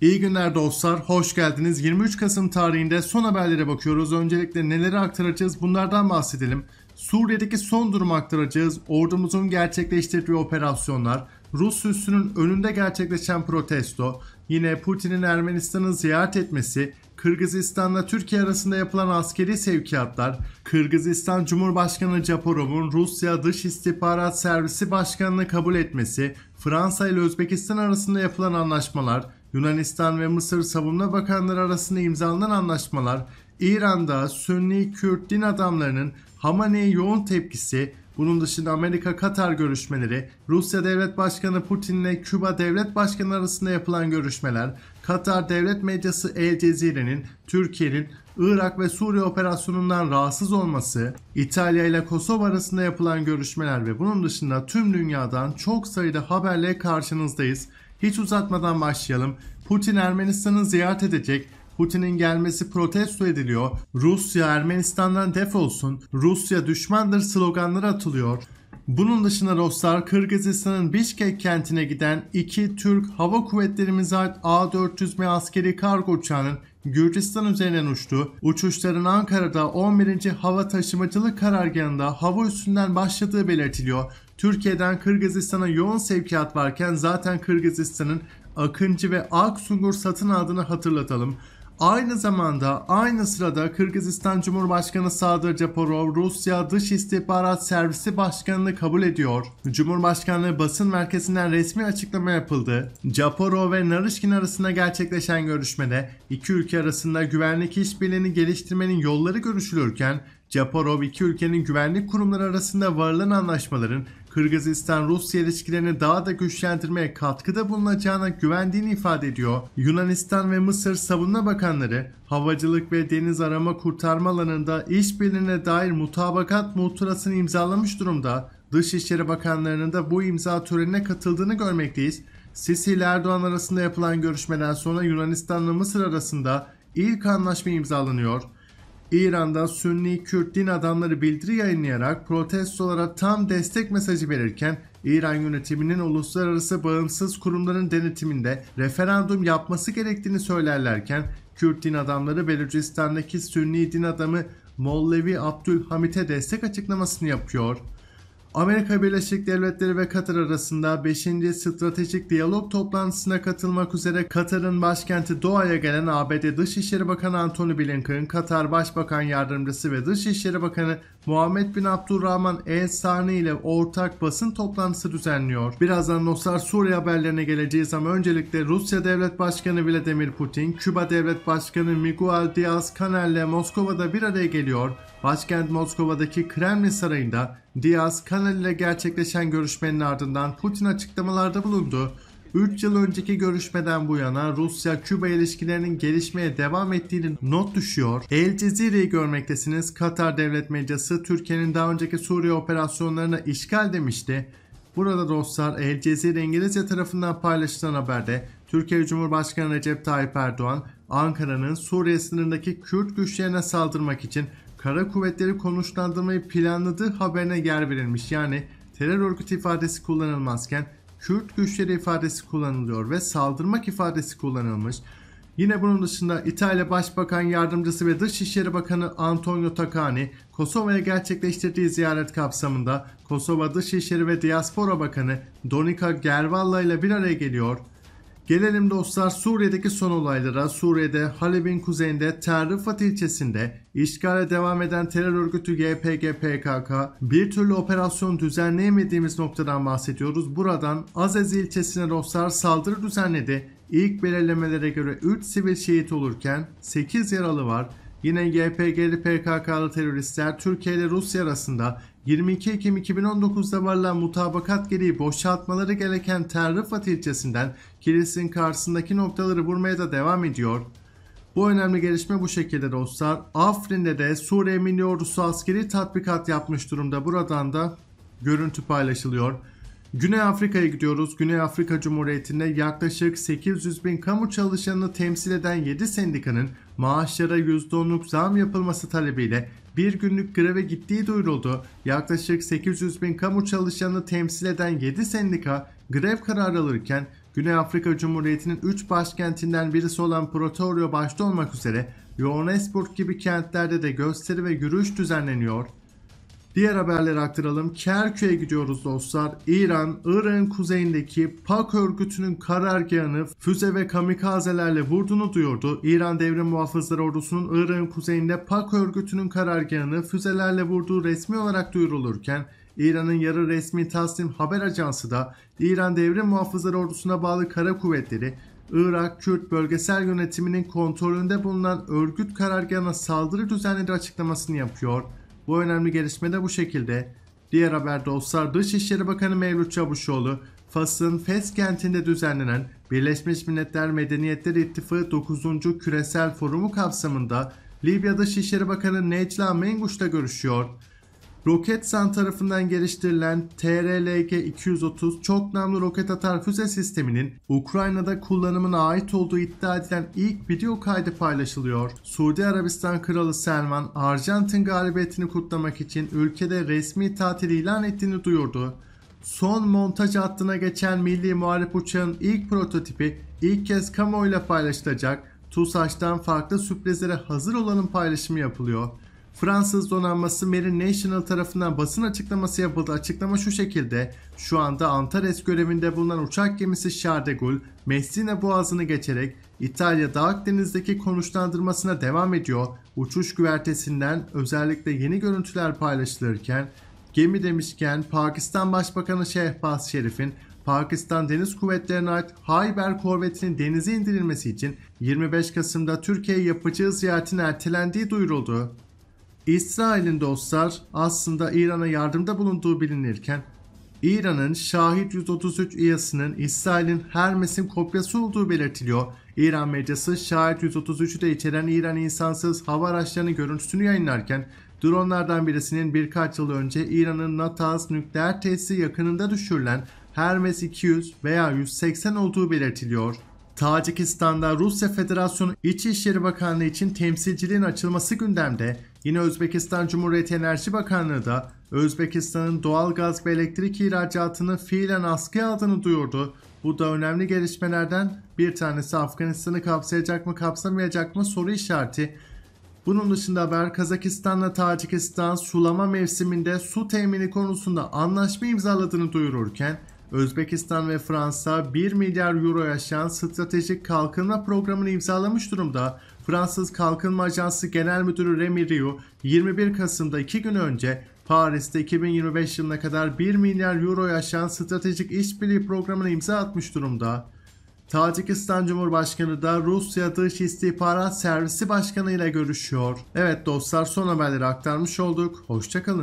İyi günler dostlar, hoş geldiniz. 23 Kasım tarihinde son haberlere bakıyoruz. Öncelikle neleri aktaracağız bunlardan bahsedelim. Suriye'deki son durumu aktaracağız. Ordumuzun gerçekleştirdiği operasyonlar, Rus üssünün önünde gerçekleşen protesto, yine Putin'in Ermenistan'ı ziyaret etmesi, Kırgızistan'la Türkiye arasında yapılan askeri sevkiyatlar, Kırgızistan Cumhurbaşkanı Japorov'un Rusya Dış İstihbarat Servisi Başkanı'nı kabul etmesi, Fransa ile Özbekistan arasında yapılan anlaşmalar, Yunanistan ve Mısır savunma bakanları arasında imzalanan anlaşmalar, İran'da Sünni Kürt din adamlarının Hamane'ye yoğun tepkisi, bunun dışında Amerika-Katar görüşmeleri, Rusya Devlet Başkanı Putin ile Küba Devlet Başkanı arasında yapılan görüşmeler, Katar Devlet Medyası El Cezire'nin Türkiye'nin Irak ve Suriye operasyonundan rahatsız olması, İtalya ile Kosova arasında yapılan görüşmeler ve bunun dışında tüm dünyadan çok sayıda haberle karşınızdayız. Hiç uzatmadan başlayalım. Putin Ermenistan'ı ziyaret edecek. Putin'in gelmesi protesto ediliyor. Rusya Ermenistan'dan defolsun. Rusya düşmandır sloganları atılıyor. Bunun dışında dostlar Kırgızistan'ın Bişkek kentine giden iki Türk Hava Kuvvetlerimize ait A-400M askeri kargo uçağının Gürcistan üzerinden uçtu. Uçuşların Ankara'da 11. Hava Taşımacılık Karargahı'nda hava üstünden başladığı belirtiliyor. Türkiye'den Kırgızistan'a yoğun sevkiyat varken zaten Kırgızistan'ın Akıncı ve Aksungur satın aldığını hatırlatalım. Aynı zamanda aynı sırada Kırgızistan Cumhurbaşkanı Sadır Japarov Rusya Dış İstihbarat Servisi Başkanı'nı kabul ediyor. Cumhurbaşkanlığı basın merkezinden resmi açıklama yapıldı. Japarov ve Narışkin arasında gerçekleşen görüşmede iki ülke arasında güvenlik işbirliğini geliştirmenin yolları görüşülürken Japarov iki ülkenin güvenlik kurumları arasında varılan anlaşmaların Kırgızistan-Rusya ilişkilerini daha da güçlendirmeye katkıda bulunacağına güvendiğini ifade ediyor. Yunanistan ve Mısır savunma bakanları havacılık ve deniz arama kurtarma alanında işbirliğine dair mutabakat muhtırasını imzalamış durumda. Dışişleri Bakanlarının da bu imza törenine katıldığını görmekteyiz. Sisi ile Erdoğan arasında yapılan görüşmeden sonra Yunanistan ve Mısır arasında ilk anlaşma imzalanıyor. İran'da Sünni Kürt din adamları bildiri yayınlayarak protestolara tam destek mesajı verirken İran yönetiminin uluslararası bağımsız kurumların denetiminde referandum yapması gerektiğini söylerlerken Kürt din adamları Belucistan'daki Sünni din adamı Mollevi Abdülhamit'e destek açıklamasını yapıyor. Amerika Birleşik Devletleri ve Katar arasında 5. stratejik diyalog toplantısına katılmak üzere Katar'ın başkenti Doha'ya gelen ABD Dışişleri Bakanı Antony Blinken, Katar Başbakan Yardımcısı ve Dışişleri Bakanı Muhammed bin Abdurrahman El Sani ile ortak basın toplantısı düzenliyor. Birazdan dostlar Suriye haberlerine geleceğiz ama öncelikle Rusya Devlet Başkanı Vladimir Putin, Küba Devlet Başkanı Miguel Diaz Canel ile Moskova'da bir araya geliyor. Başkent Moskova'daki Kremlin Sarayı'nda Diaz, Kanal ile gerçekleşen görüşmenin ardından Putin açıklamalarda bulundu. 3 yıl önceki görüşmeden bu yana Rusya-Küba ilişkilerinin gelişmeye devam ettiğini not düşüyor. El Cezire'yi görmektesiniz. Katar Devlet Medyası Türkiye'nin daha önceki Suriye operasyonlarına işgal demişti. Burada dostlar El Cezire İngilizce tarafından paylaşılan haberde Türkiye Cumhurbaşkanı Recep Tayyip Erdoğan Ankara'nın Suriye sınırındaki Kürt güçlerine saldırmak için kara kuvvetleri konuşlandırmayı planladığı haberine yer verilmiş. Yani terör örgütü ifadesi kullanılmazken Kürt güçleri ifadesi kullanılıyor ve saldırmak ifadesi kullanılmış. Yine bunun dışında İtalya Başbakan Yardımcısı ve Dışişleri Bakanı Antonio Takani, Kosova'ya gerçekleştirdiği ziyaret kapsamında Kosova Dışişleri ve diaspora Bakanı Donika Gervalla ile bir araya geliyor. Gelelim dostlar Suriye'deki son olaylara. Suriye'de Halep'in kuzeyinde Tel ilçesinde işgale devam eden terör örgütü YPG PKK bir türlü operasyon düzenleyemediğimiz noktadan bahsediyoruz. Buradan Azez ilçesine dostlar saldırı düzenledi. İlk belirlemelere göre 3 sivil şehit olurken 8 yaralı var. Yine YPG'li PKK'lı teröristler Türkiye ile Rusya arasında 22 Ekim 2019'da varılan mutabakat gereği boşaltmaları gereken Terrifat ilçesinden Kilis'in karşısındaki noktaları vurmaya da devam ediyor. Bu önemli gelişme bu şekilde dostlar. Afrin'de de Suriye Milli Ordusu askeri tatbikat yapmış durumda. Buradan da görüntü paylaşılıyor. Güney Afrika'ya gidiyoruz. Güney Afrika Cumhuriyeti'nde yaklaşık 800 bin kamu çalışanını temsil eden 7 sendikanın maaşlara %10'luk zam yapılması talebiyle bir günlük greve gittiği duyuruldu. Yaklaşık 800 bin kamu çalışanını temsil eden 7 sendika grev kararı alırken Güney Afrika Cumhuriyeti'nin 3 başkentinden birisi olan Pretoria başta olmak üzere Johannesburg gibi kentlerde de gösteri ve yürüyüş düzenleniyor. Diğer haberleri aktaralım. Kerkük'e gidiyoruz dostlar. İran, Irak'ın kuzeyindeki PAK örgütünün karargahını füze ve kamikazelerle vurduğunu duyurdu. İran Devrim Muhafızları Ordusu'nun Irak'ın kuzeyinde PAK örgütünün karargahını füzelerle vurduğu resmi olarak duyurulurken İran'ın yarı resmi Tasnim haber ajansı da İran Devrim Muhafızları Ordusu'na bağlı kara kuvvetleri Irak Kürt Bölgesel Yönetimi'nin kontrolünde bulunan örgüt karargahına saldırı düzenledi açıklamasını yapıyor. Bu önemli gelişme de bu şekilde. Diğer haber dostlar Dışişleri Bakanı Mevlüt Çavuşoğlu Fas'ın Fes kentinde düzenlenen Birleşmiş Milletler Medeniyetler İttifakı 9. Küresel Forumu kapsamında Libya Dışişleri Bakanı Necla Menguş'la görüşüyor. Roketsan tarafından geliştirilen TRLK-230 çok namlu roket atar füze sisteminin Ukrayna'da kullanımına ait olduğu iddia edilen ilk video kaydı paylaşılıyor. Suudi Arabistan Kralı Selman, Arjantin galibiyetini kutlamak için ülkede resmi tatil ilan ettiğini duyurdu. Son montaj hattına geçen milli muharip uçağın ilk prototipi ilk kez kamuoyuyla paylaşılacak. TUSAŞ'tan farklı sürprizlere hazır olanın paylaşımı yapılıyor. Fransız donanması Marine National tarafından basın açıklaması yapıldı. Açıklama şu şekilde. Şu anda Antares görevinde bulunan uçak gemisi Charles de Gaulle, Messina boğazını geçerek İtalya Dağ Akdeniz'deki konuşlandırmasına devam ediyor. Uçuş güvertesinden özellikle yeni görüntüler paylaşılırken, gemi demişken Pakistan Başbakanı Şehbaz Şerif'in Pakistan Deniz Kuvvetleri'ne ait Hayber korvetinin denize indirilmesi için 25 Kasım'da Türkiye yapacağı ziyaretin ertelendiği duyuruldu. İsrail'in dostlar aslında İran'a yardımda bulunduğu bilinirken İran'ın Şahit 133 üyesinin İsrail'in Hermes'in kopyası olduğu belirtiliyor. İran medyası Şahit 133'ü de içeren İran insansız hava araçlarının görüntüsünü yayınlarken dronlardan birisinin birkaç yıl önce İran'ın Natanz nükleer tesisi yakınında düşürülen Hermes 200 veya 180 olduğu belirtiliyor. Tacikistan'da Rusya Federasyonu İçişleri Bakanlığı için temsilciliğin açılması gündemde Yine Özbekistan Cumhuriyeti Enerji Bakanlığı da Özbekistan'ın doğal gaz ve elektrik ihracatını fiilen askıya aldığını duyurdu. Bu da önemli gelişmelerden bir tanesi Afganistan'ı kapsayacak mı kapsamayacak mı soru işareti. Bunun dışında haber Kazakistan'la Tacikistan sulama mevsiminde su temini konusunda anlaşma imzaladığını duyururken Özbekistan ve Fransa 1 milyar euro aşan stratejik kalkınma programını imzalamış durumda. Fransız Kalkınma Ajansı Genel Müdürü Remy Rio 21 Kasım'da 2 gün önce Paris'te 2025 yılına kadar 1 milyar euro aşan stratejik işbirliği programına imza atmış durumda. Tacikistan Cumhurbaşkanı da Rusya Dış İstihbarat Servisi Başkanı ile görüşüyor. Evet dostlar son haberleri aktarmış olduk. Hoşçakalın.